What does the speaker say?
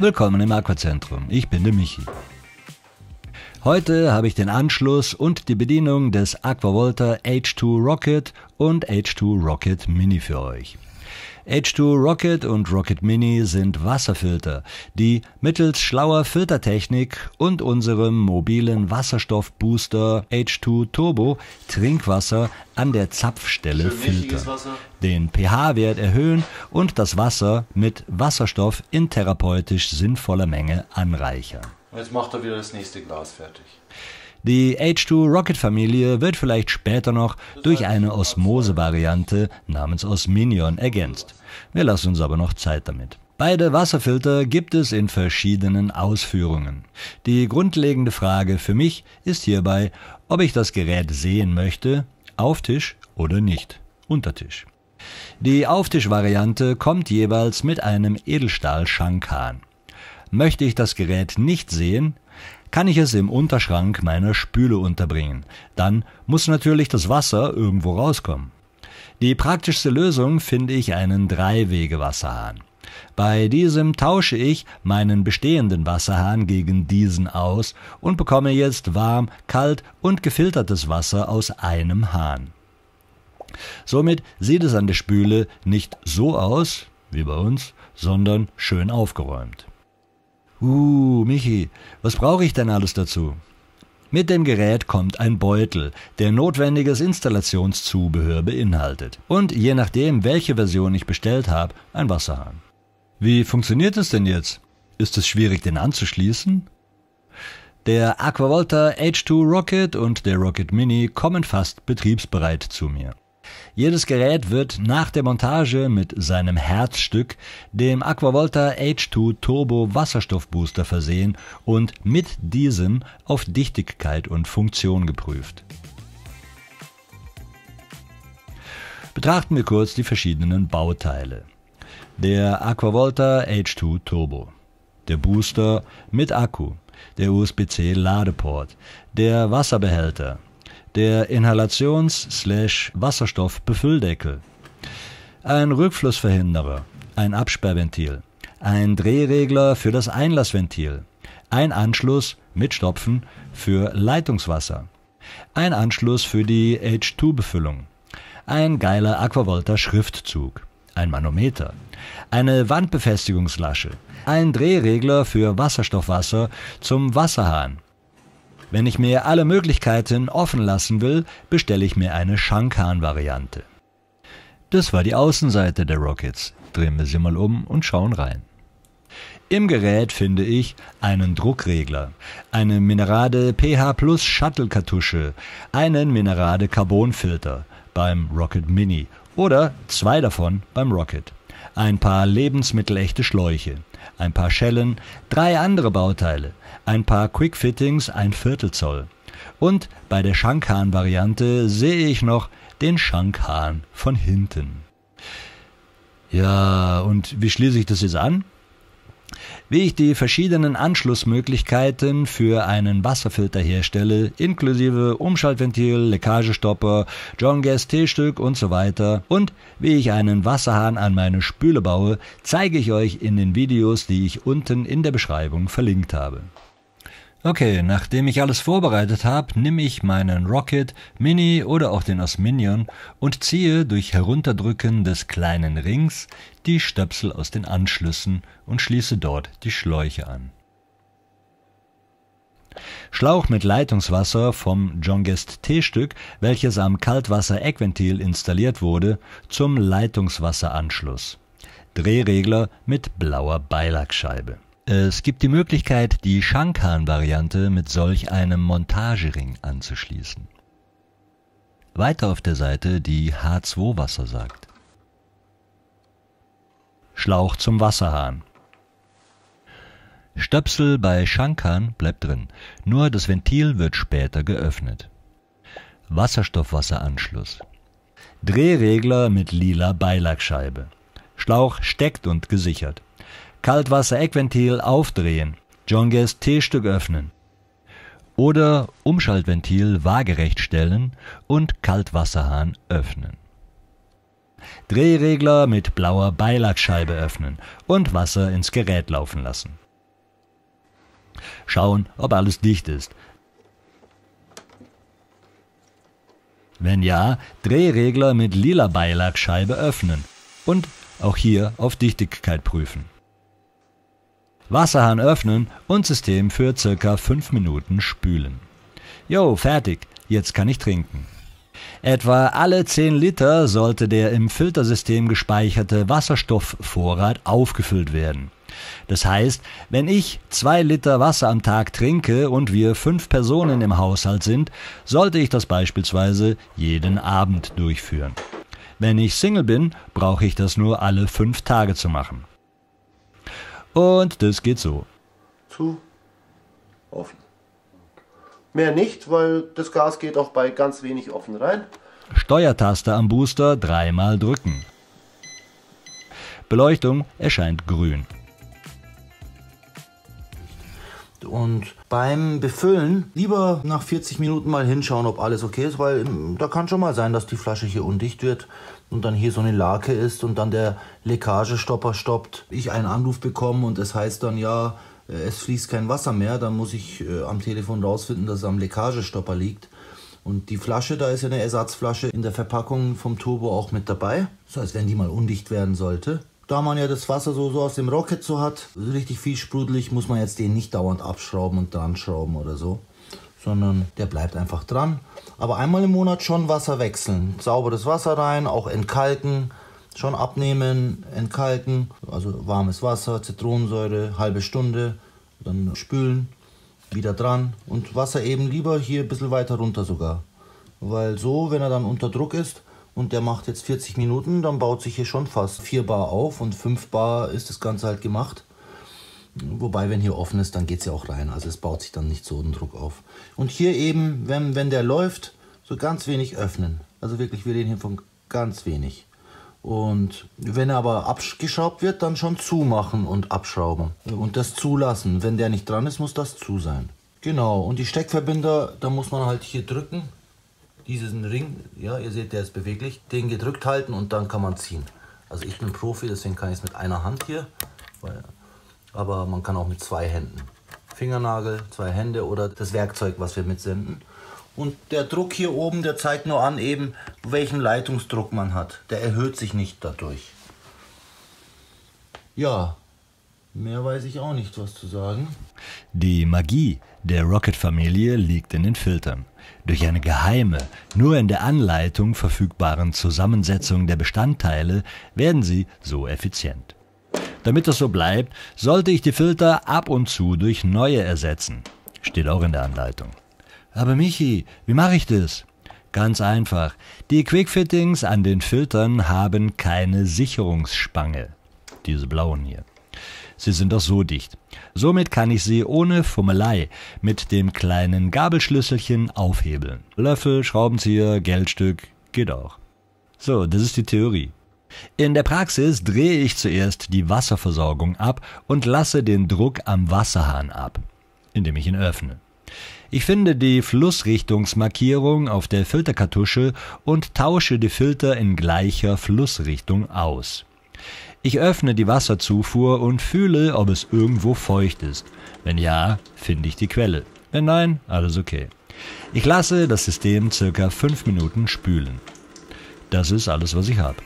Willkommen im Aquazentrum. Ich bin der Michi. Heute habe ich den Anschluss und die Bedienung des Aquavolta H2 Rocket und H2 Rocket Mini für euch. H2 Rocket und Rocket Mini sind Wasserfilter, die mittels schlauer Filtertechnik und unserem mobilen Wasserstoffbooster H2 Turbo Trinkwasser an der Zapfstelle filtern, den pH-Wert erhöhen und das Wasser mit Wasserstoff in therapeutisch sinnvoller Menge anreichern. Jetzt macht er wieder das nächste Glas fertig. Die H2 Rocket Familie wird vielleicht später noch durch eine Osmose-Variante namens Osminion ergänzt. Wir lassen uns aber noch Zeit damit. Beide Wasserfilter gibt es in verschiedenen Ausführungen. Die grundlegende Frage für mich ist hierbei, ob ich das Gerät sehen möchte, auf Tisch oder nicht, unter Tisch. Die Auftischvariante kommt jeweils mit einem Edelstahl-Schankhahn. Möchte ich das Gerät nicht sehen, kann ich es im Unterschrank meiner Spüle unterbringen. Dann muss natürlich das Wasser irgendwo rauskommen. Die praktischste Lösung finde ich einen Dreiwege-Wasserhahn. Bei diesem tausche ich meinen bestehenden Wasserhahn gegen diesen aus und bekomme jetzt warm, kalt und gefiltertes Wasser aus einem Hahn. Somit sieht es an der Spüle nicht so aus wie bei uns, sondern schön aufgeräumt. Uh, Michi, was brauche ich denn alles dazu? Mit dem Gerät kommt ein Beutel, der notwendiges Installationszubehör beinhaltet und je nachdem, welche Version ich bestellt habe, ein Wasserhahn. Wie funktioniert es denn jetzt? Ist es schwierig, den anzuschließen? Der Aquavolta H2 Rocket und der Rocket Mini kommen fast betriebsbereit zu mir. Jedes Gerät wird nach der Montage mit seinem Herzstück, dem Aquavolta H2 Turbo Wasserstoffbooster versehen und mit diesem auf Dichtigkeit und Funktion geprüft. Betrachten wir kurz die verschiedenen Bauteile. Der Aquavolta H2 Turbo, der Booster mit Akku, der USB-C Ladeport, der Wasserbehälter, der inhalations wasserstoff befülldeckel ein Rückflussverhinderer, ein Absperrventil, ein Drehregler für das Einlassventil, ein Anschluss mit Stopfen für Leitungswasser, ein Anschluss für die H2-Befüllung, ein geiler Aquavolta-Schriftzug, ein Manometer, eine Wandbefestigungslasche, ein Drehregler für Wasserstoffwasser zum Wasserhahn, wenn ich mir alle Möglichkeiten offen lassen will, bestelle ich mir eine Shankan-Variante. Das war die Außenseite der Rockets. Drehen wir sie mal um und schauen rein. Im Gerät finde ich einen Druckregler, eine Minerade pH Plus Shuttle Kartusche, einen Minerade Carbon Filter beim Rocket Mini oder zwei davon beim Rocket, ein paar lebensmittelechte Schläuche, ein paar Schellen, drei andere Bauteile, ein paar Quickfittings ein Viertelzoll. Und bei der Schankhahn-Variante sehe ich noch den Schankhahn von hinten. Ja, und wie schließe ich das jetzt an? Wie ich die verschiedenen Anschlussmöglichkeiten für einen Wasserfilter herstelle, inklusive Umschaltventil, Leckagestopper, John Gas T-Stück und so weiter und wie ich einen Wasserhahn an meine Spüle baue, zeige ich euch in den Videos, die ich unten in der Beschreibung verlinkt habe. Okay, nachdem ich alles vorbereitet habe, nehme ich meinen Rocket, Mini oder auch den Osminion und ziehe durch Herunterdrücken des kleinen Rings die Stöpsel aus den Anschlüssen und schließe dort die Schläuche an. Schlauch mit Leitungswasser vom Jongest T-Stück, welches am Kaltwasser-Eckventil installiert wurde, zum Leitungswasseranschluss. Drehregler mit blauer Beilagsscheibe. Es gibt die Möglichkeit, die Shankan-Variante mit solch einem Montagering anzuschließen. Weiter auf der Seite die H2-Wasser sagt. Schlauch zum Wasserhahn. Stöpsel bei Shankan bleibt drin, nur das Ventil wird später geöffnet. Wasserstoffwasseranschluss. Drehregler mit lila Beilagscheibe. Schlauch steckt und gesichert. Kaltwasser-Eckventil aufdrehen, Jonges T-Stück öffnen oder Umschaltventil waagerecht stellen und Kaltwasserhahn öffnen. Drehregler mit blauer Beilagsscheibe öffnen und Wasser ins Gerät laufen lassen. Schauen, ob alles dicht ist. Wenn ja, Drehregler mit lila Beilagsscheibe öffnen und auch hier auf Dichtigkeit prüfen. Wasserhahn öffnen und System für circa 5 Minuten spülen. Jo, fertig, jetzt kann ich trinken. Etwa alle 10 Liter sollte der im Filtersystem gespeicherte Wasserstoffvorrat aufgefüllt werden. Das heißt, wenn ich 2 Liter Wasser am Tag trinke und wir 5 Personen im Haushalt sind, sollte ich das beispielsweise jeden Abend durchführen. Wenn ich Single bin, brauche ich das nur alle 5 Tage zu machen. Und das geht so. Zu offen. Mehr nicht, weil das Gas geht auch bei ganz wenig offen rein. Steuertaste am Booster dreimal drücken. Beleuchtung erscheint grün. Und beim Befüllen lieber nach 40 Minuten mal hinschauen, ob alles okay ist, weil hm, da kann schon mal sein, dass die Flasche hier undicht wird und dann hier so eine Lake ist und dann der Leckagestopper stoppt, ich einen Anruf bekomme und es das heißt dann ja, es fließt kein Wasser mehr, dann muss ich äh, am Telefon rausfinden, dass es am Leckagestopper liegt. Und die Flasche, da ist ja eine Ersatzflasche in der Verpackung vom Turbo auch mit dabei. Das heißt, wenn die mal undicht werden sollte. Da man ja das Wasser so, so aus dem Rocket so hat, richtig viel sprudelig, muss man jetzt den nicht dauernd abschrauben und dran schrauben oder so sondern der bleibt einfach dran. Aber einmal im Monat schon Wasser wechseln. Sauberes Wasser rein, auch entkalken, schon abnehmen, entkalken. Also warmes Wasser, Zitronensäure, halbe Stunde, dann spülen, wieder dran. Und Wasser eben lieber hier ein bisschen weiter runter sogar. Weil so, wenn er dann unter Druck ist und der macht jetzt 40 Minuten, dann baut sich hier schon fast 4 Bar auf und 5 Bar ist das Ganze halt gemacht. Wobei, wenn hier offen ist, dann geht es ja auch rein. Also es baut sich dann nicht so einen Druck auf. Und hier eben, wenn, wenn der läuft, so ganz wenig öffnen. Also wirklich, wir reden hier von ganz wenig. Und wenn er aber abgeschraubt wird, dann schon zumachen und abschrauben. Und das zulassen. Wenn der nicht dran ist, muss das zu sein. Genau, und die Steckverbinder, da muss man halt hier drücken. Diesen Ring, ja, ihr seht, der ist beweglich. Den gedrückt halten und dann kann man ziehen. Also ich bin Profi, deswegen kann ich es mit einer Hand hier. Weil aber man kann auch mit zwei Händen. Fingernagel, zwei Hände oder das Werkzeug, was wir mitsenden. Und der Druck hier oben, der zeigt nur an eben, welchen Leitungsdruck man hat. Der erhöht sich nicht dadurch. Ja, mehr weiß ich auch nicht, was zu sagen. Die Magie der Rocket-Familie liegt in den Filtern. Durch eine geheime, nur in der Anleitung verfügbaren Zusammensetzung der Bestandteile werden sie so effizient. Damit das so bleibt, sollte ich die Filter ab und zu durch neue ersetzen. Steht auch in der Anleitung. Aber Michi, wie mache ich das? Ganz einfach. Die Quickfittings an den Filtern haben keine Sicherungsspange. Diese blauen hier. Sie sind doch so dicht. Somit kann ich sie ohne Fummelei mit dem kleinen Gabelschlüsselchen aufhebeln. Löffel, Schraubenzieher, Geldstück, geht auch. So, das ist die Theorie. In der Praxis drehe ich zuerst die Wasserversorgung ab und lasse den Druck am Wasserhahn ab, indem ich ihn öffne. Ich finde die Flussrichtungsmarkierung auf der Filterkartusche und tausche die Filter in gleicher Flussrichtung aus. Ich öffne die Wasserzufuhr und fühle, ob es irgendwo feucht ist. Wenn ja, finde ich die Quelle. Wenn nein, alles okay. Ich lasse das System circa 5 Minuten spülen. Das ist alles, was ich habe.